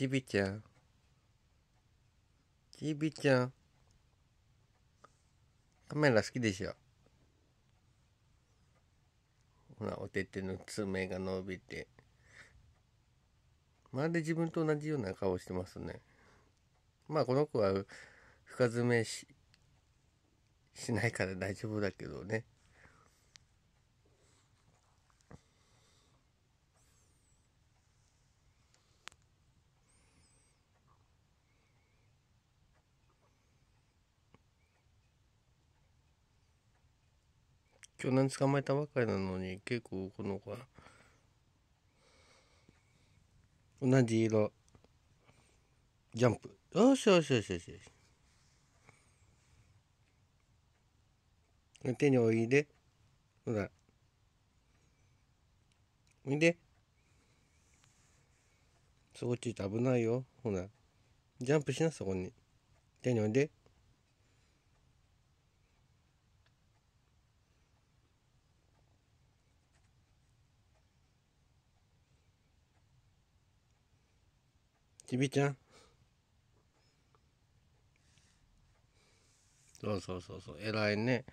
ちびちゃんちびちゃんカメラ好きでしょほらおてての爪が伸びてまるで自分と同じような顔してますねまあこの子は深爪ししないから大丈夫だけどね去年捕まえたばかりなのに結構この子は同じ色ジャンプよしよしよしよしよし手においでほらおいでそこちょっと危ないよほらジャンプしなそこに手においでちびちゃんそうそうそうそう偉いね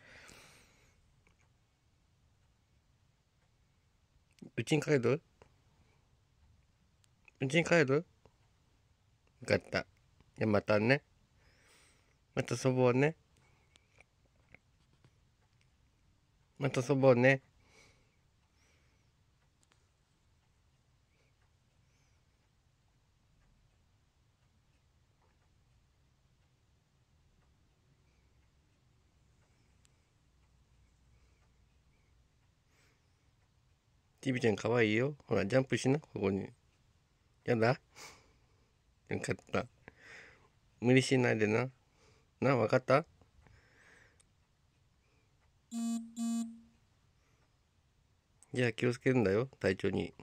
うちに帰るうちに帰るよかったじまたねまた祖ぼうねまた祖ぼうねィビちゃんかわいいよ。ほら、ジャンプしな、ここに。やだよかった。無理しないでな。な、わかったじゃあ気をつけるんだよ、体調に。